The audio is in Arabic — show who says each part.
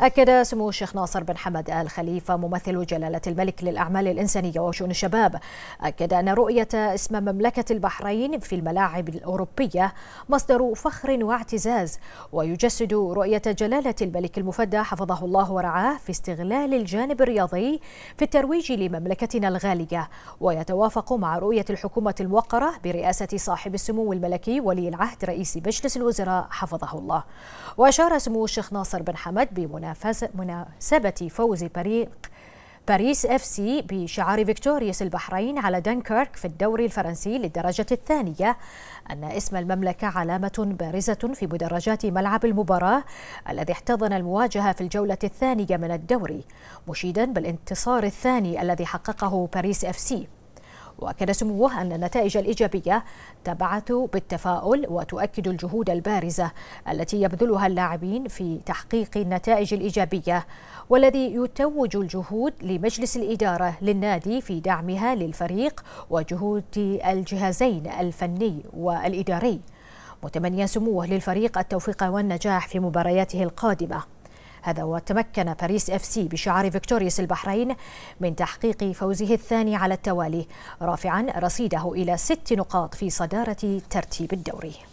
Speaker 1: أكد سمو الشيخ ناصر بن حمد آل خليفة ممثل جلالة الملك للأعمال الإنسانية وشؤون الشباب أكد أن رؤية اسم مملكة البحرين في الملاعب الأوروبية مصدر فخر واعتزاز ويجسد رؤية جلالة الملك المفدى حفظه الله ورعاه في استغلال الجانب الرياضي في الترويج لمملكتنا الغالية ويتوافق مع رؤية الحكومة الموقرة برئاسة صاحب السمو الملكي ولي العهد رئيس مجلس الوزراء حفظه الله وأشار سمو الشيخ ناصر بن حمد بمناسبة مناسبة فوز فريق باريس اف سي بشعار فيكتوريوس البحرين على دنكيرك في الدوري الفرنسي للدرجة الثانية أن اسم المملكة علامة بارزة في مدرجات ملعب المباراة الذي احتضن المواجهة في الجولة الثانية من الدوري مشيدا بالانتصار الثاني الذي حققه باريس اف سي وأكد سموه أن النتائج الإيجابية تبعث بالتفاؤل وتؤكد الجهود البارزة التي يبذلها اللاعبين في تحقيق النتائج الإيجابية والذي يتوج الجهود لمجلس الإدارة للنادي في دعمها للفريق وجهود الجهازين الفني والإداري متمنيا سموه للفريق التوفيق والنجاح في مبارياته القادمه هذا وتمكن باريس اف سي بشعار فيكتوريوس البحرين من تحقيق فوزه الثاني على التوالي رافعا رصيده إلى ست نقاط في صدارة ترتيب الدوري